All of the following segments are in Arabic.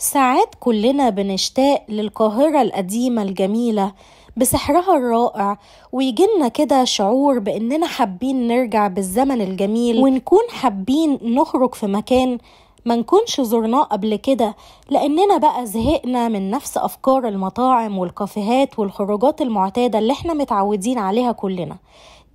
ساعات كلنا بنشتاق للقاهرة القديمة الجميلة بسحرها الرائع ويجيلنا كده شعور بإننا حابين نرجع بالزمن الجميل ونكون حابين نخرج في مكان ما نكونش زرناه قبل كده لأننا بقى زهقنا من نفس أفكار المطاعم والكافيهات والخروجات المعتادة اللي احنا متعودين عليها كلنا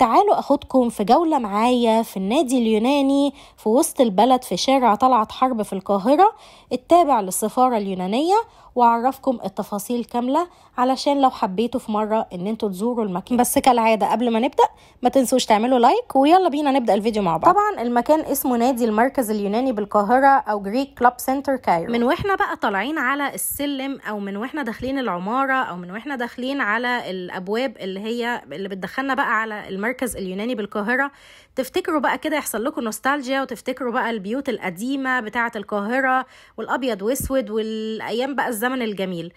تعالوا أخدكم في جولة معايا في النادي اليوناني في وسط البلد في شارع طلعت حرب في القاهرة التابع للسفارة اليونانية واعرفكم التفاصيل كامله علشان لو حبيتوا في مره ان انتوا تزوروا المكان بس كالعاده قبل ما نبدا ما تنسوش تعملوا لايك ويلا بينا نبدا الفيديو مع بعض طبعا المكان اسمه نادي المركز اليوناني بالقاهره او جريك كلوب سنتر كايرو من واحنا بقى طالعين على السلم او من واحنا داخلين العماره او من واحنا داخلين على الابواب اللي هي اللي بتدخلنا بقى على المركز اليوناني بالقاهره تفتكروا بقى كده يحصل لكم نوستالجيا وتفتكروا بقى البيوت القديمه بتاعه القاهره والابيض واسود والايام بقى الزمن الجميل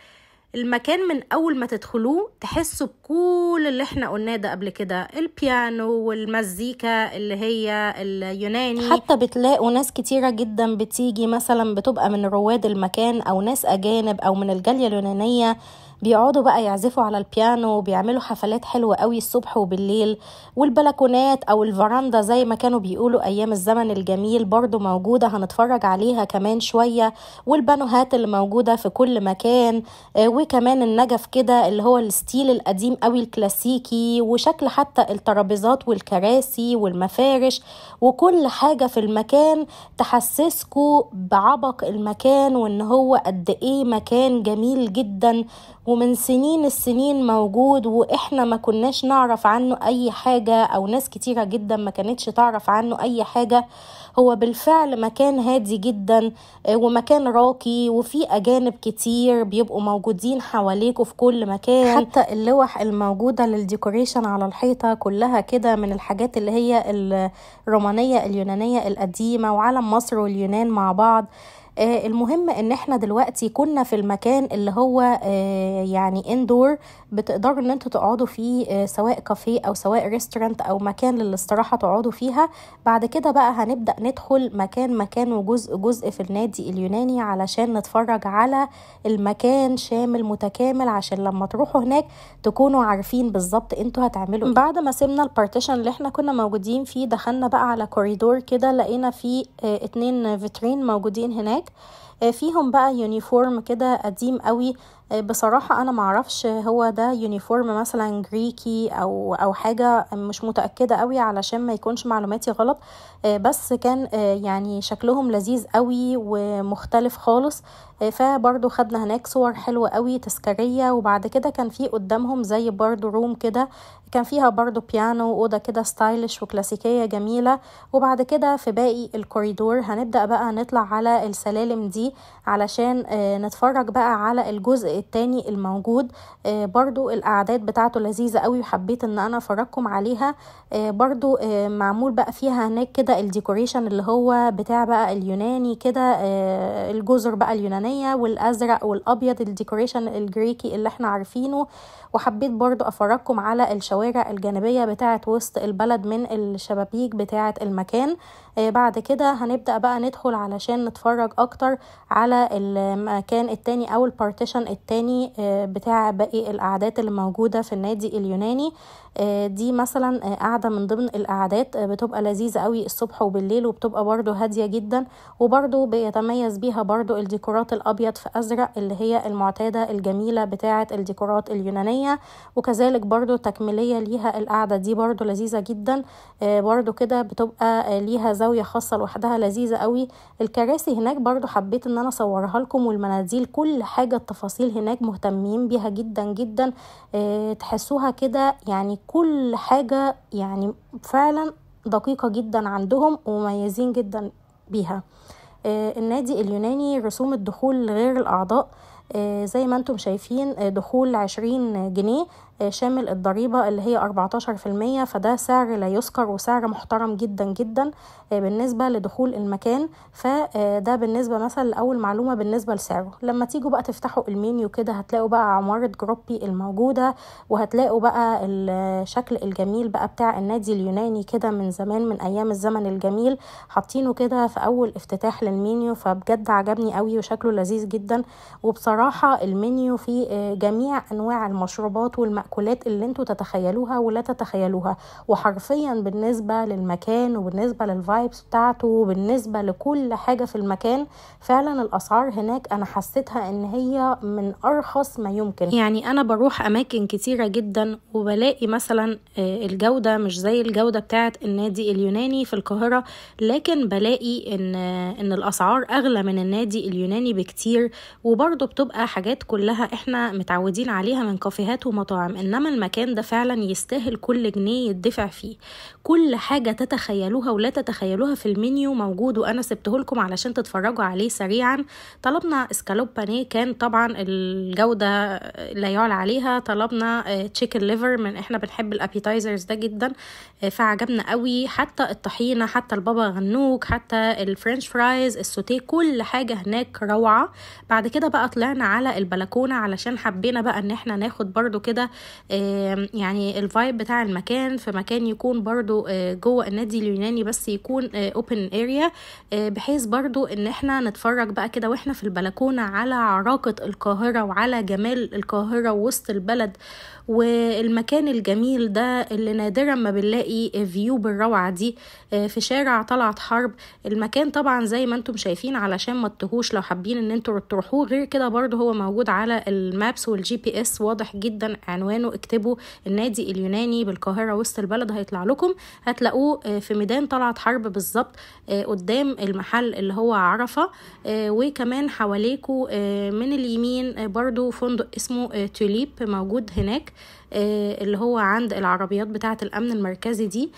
المكان من اول ما تدخلوه تحسوا بكل اللي احنا قلناه ده قبل كده البيانو والمزيكا اللي هي اليوناني حتى بتلاقوا ناس كتيره جدا بتيجي مثلا بتبقى من رواد المكان او ناس اجانب او من الجاليه اليونانيه بيقعدوا بقى يعزفوا على البيانو وبيعملوا حفلات حلوة قوي الصبح وبالليل والبلكونات أو الفراندا زي ما كانوا بيقولوا أيام الزمن الجميل برضو موجودة هنتفرج عليها كمان شوية والبانوهات اللي موجودة في كل مكان آه، وكمان النجف كده اللي هو الستيل القديم قوي الكلاسيكي وشكل حتى الترابيزات والكراسي والمفارش وكل حاجة في المكان تحسسكوا بعبق المكان وان هو قد ايه مكان جميل جدا ومن سنين السنين موجود واحنا ما كناش نعرف عنه اي حاجة او ناس كتيرة جدا ما كانتش تعرف عنه اي حاجة هو بالفعل مكان هادي جدا آه، ومكان راقي وفي اجانب كتير بيبقوا موجودين حواليكوا في كل مكان حتى اللوح الموجودة للديكوريشن على الحيطة كلها كده من الحاجات اللي هي الرومانية اليونانية القديمة وعلم مصر واليونان مع بعض آه، المهم ان احنا دلوقتي كنا في المكان اللي هو آه، يعني اندور بتقدروا ان انتوا تقعدوا فيه آه، سواء كافيه او سواء ريستورانت او مكان للاستراحه تقعدوا فيها بعد كده بقى هنبدا ندخل مكان مكان وجزء جزء في النادي اليوناني علشان نتفرج على المكان شامل متكامل عشان لما تروحوا هناك تكونوا عارفين بالظبط انتوا هتعملوا ايه بعد ما سيبنا البارتيشن اللي احنا كنا موجودين فيه دخلنا بقى على كوريدور كده لقينا فيه اتنين فيترين موجودين هناك آه، فيهم بقى يونيفورم كده قديم قوي آه، بصراحة أنا معرفش هو ده يونيفورم مثلا جريكي أو أو حاجة مش متأكدة قوي علشان ما يكونش معلوماتي غلط آه، بس كان آه، يعني شكلهم لذيذ قوي ومختلف خالص فبرضو خدنا هناك صور حلوة قوي تذكارية وبعد كده كان في قدامهم زي برضو روم كده كان فيها برضو بيانو أوضة كده ستايلش وكلاسيكية جميلة وبعد كده في باقي الكوريدور هنبدأ بقى نطلع على السلالم دي علشان نتفرج بقى على الجزء التاني الموجود آه، برضو الاعداد بتاعته لذيذه قوي وحبيت ان انا افرجكم عليها آه، برضو آه، معمول بقى فيها هناك كده الديكوريشن اللي هو بتاع بقى اليوناني كده الجزر بقى اليونانيه والازرق والابيض الديكوريشن الجريكي اللي احنا عارفينه وحبيت برضو افرجكم على الشوارع الجانبيه بتاعه وسط البلد من الشبابيك بتاعه المكان بعد كده هنبدا بقى ندخل علشان نتفرج اكتر على المكان التاني او البارتيشن التاني التاني آه، بتاع باقي القعدات اللي موجودة في النادي اليوناني آه، دي مثلا آه، قاعدة من ضمن القعدات بتبقى لذيذة قوي الصبح وبالليل وبتبقى برضو هادية جدا وبرضو بيتميز بيها برضو الديكورات الأبيض في أزرق اللي هي المعتادة الجميلة بتاعة الديكورات اليونانية وكذلك برضو تكميلية ليها القعدة دي برضو لذيذة جدا برضو كده بتبقى ليها زاوية خاصة لوحدها لذيذة قوي الكراسي هناك برضو حبيت ان انا اصورها لكم والمناديل كل حاجة التفاصيل هناك مهتمين بيها جدا جدا آه، تحسوها كده يعني كل حاجة يعني فعلا دقيقة جدا عندهم ومميزين جدا بيها آه، النادي اليوناني رسوم الدخول لغير الأعضاء آه، زي ما انتم شايفين دخول عشرين جنيه شامل الضريبة اللي هي 14% فده سعر لا يذكر وسعر محترم جدا جدا آه، بالنسبة لدخول المكان فده آه، بالنسبة مثلا لأول معلومة بالنسبة لسعره لما تيجوا بقى تفتحوا المنيو كده هتلاقوا بقى عمارة جروبي الموجودة وهتلاقوا بقى الشكل الجميل بقى بتاع النادي اليوناني كده من زمان من أيام الزمن الجميل حاطينه كده في أول افتتاح للمنيو فبجد عجبني قوي وشكله لذيذ جدا وبصراحة المنيو فيه آه، جميع أنواع المشروبات والمأكولات المأكولات اللي انتوا تتخيلوها ولا تتخيلوها وحرفيا بالنسبة للمكان وبالنسبة للفايبس بتاعته وبالنسبة لكل حاجة في المكان فعلا الأسعار هناك أنا حسيتها إن هي من أرخص ما يمكن يعني أنا بروح أماكن كتيرة جدا وبلاقي مثلا آه، الجودة مش زي الجودة بتاعت النادي اليوناني في القاهرة لكن بلاقي إن, آه، إن الأسعار أغلى من النادي اليوناني بكتير وبرضه بتبقى حاجات كلها إحنا متعودين عليها من كافيهات ومطاعم نعم، انما المكان ده فعلا يستاهل كل جنيه يدفع فيه كل حاجه تتخيلوها ولا تتخيلوها في المنيو موجود وانا سبته لكم علشان تتفرجوا عليه سريعا طلبنا اسكالوب بانيه كان طبعا الجوده لا يعلى عليها طلبنا تشيكن آه، ليفر من احنا بنحب الابيتايزرز ده جدا آه، فعجبنا قوي حتى الطحينه حتى البابا غنوك حتى الفرنش فرايز السوتيه كل حاجه هناك روعه بعد كده بقى طلعنا على البلكونه علشان حبينا بقى ان احنا ناخد برضو كده يعني الفايب بتاع المكان في مكان يكون برضو آه، جوه النادي اليوناني بس يكون اوبن آه، اريا آه، بحيث برضو ان احنا نتفرج بقى كده واحنا في البلكونه على عراقه القاهره وعلى جمال القاهره ووسط البلد والمكان الجميل ده اللي نادرا ما بنلاقي فيو بالروعه دي في شارع طلعت حرب المكان طبعا زي ما انتم شايفين علشان ما تتهوش لو حابين ان انتم تروحوه غير كده برضو هو موجود على المابس والجي بي اس واضح جدا عنوان عنوانه اكتبوا النادي اليوناني بالقاهرة وسط البلد هيطلع لكم هتلاقوه آه، في ميدان طلعت حرب بالظبط آه، قدام المحل اللي هو عرفة آه، وكمان حواليكم من اليمين برضو فندق اسمه توليب موجود هناك اللي هو عند العربيات بتاعة الأمن المركزي دي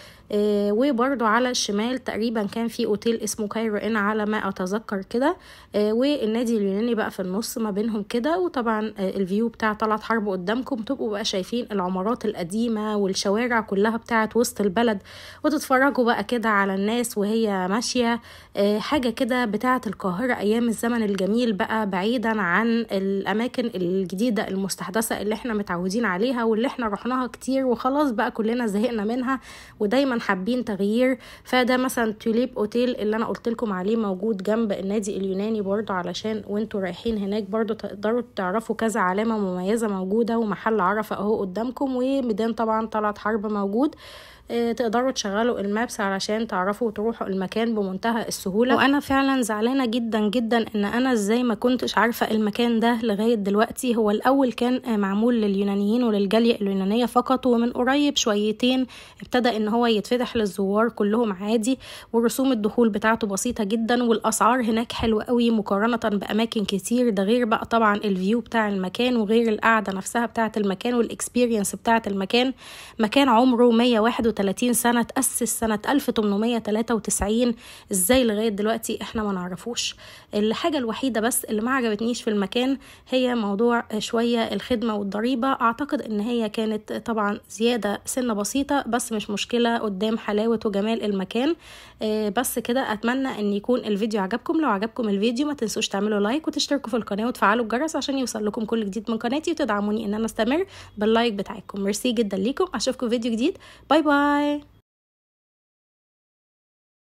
وبرده على الشمال تقريبا كان في أوتيل اسمه كايرو إن على ما أتذكر كده والنادي اليوناني بقى في النص ما بينهم كده وطبعا الفيو بتاع طلعت حرب قدامكم تبقوا بقى شايفين العمارات القديمة والشوارع كلها بتاعة وسط البلد وتتفرجوا بقى كده على الناس وهي ماشية آه، حاجة كده بتاعة القاهرة أيام الزمن الجميل بقى بعيدا عن الأماكن الجديدة المستحدثة اللي احنا متعودين عليها واللي احنا رحناها كتير وخلاص بقى كلنا زهقنا منها ودايما حابين تغيير فده مثلا توليب اوتيل اللي انا قلت لكم عليه موجود جنب النادي اليوناني برضو علشان وانتوا رايحين هناك برضو تقدروا تعرفوا كذا علامة مميزة موجودة ومحل عرفة اهو قدامكم وميدان طبعا طلعت حرب موجود آه، تقدروا تشغلوا المابس علشان تعرفوا تروحوا المكان بمنتهى السهولة وانا فعلا زعلانة جدا جدا ان انا ازاي ما كنتش عارفة المكان ده لغاية دلوقتي هو الاول كان آه، معمول لليونانيين وللجالية اليونانية فقط ومن قريب شويتين ابتدى ان هو يتفتح للزوار كلهم عادي ورسوم الدخول بتاعته بسيطة جدا والاسعار هناك حلوة قوي مقارنة باماكن كتير ده غير بقى طبعا الفيو بتاع المكان وغير القعدة نفسها بتاعة المكان والاكسبيرينس بتاعت المكان مكان عمره 131 سنه اتاسس سنه 1893 ازاي لغايه دلوقتي احنا ما نعرفوش الحاجه الوحيده بس اللي ما عجبتنيش في المكان هي موضوع شويه الخدمه والضريبه اعتقد ان هي كانت طبعا زياده سنه بسيطه بس مش مشكله قدام حلاوه وجمال المكان آه، بس كده اتمنى ان يكون الفيديو عجبكم لو عجبكم الفيديو ما تنسوش تعملوا لايك وتشتركوا في القناه وتفعلوا الجرس عشان يوصل لكم كل جديد من قناتي وتدعموني ان انا استمر باللايك بتاعكم ميرسي جدا ليكم اشوفكم فيديو جديد باي باي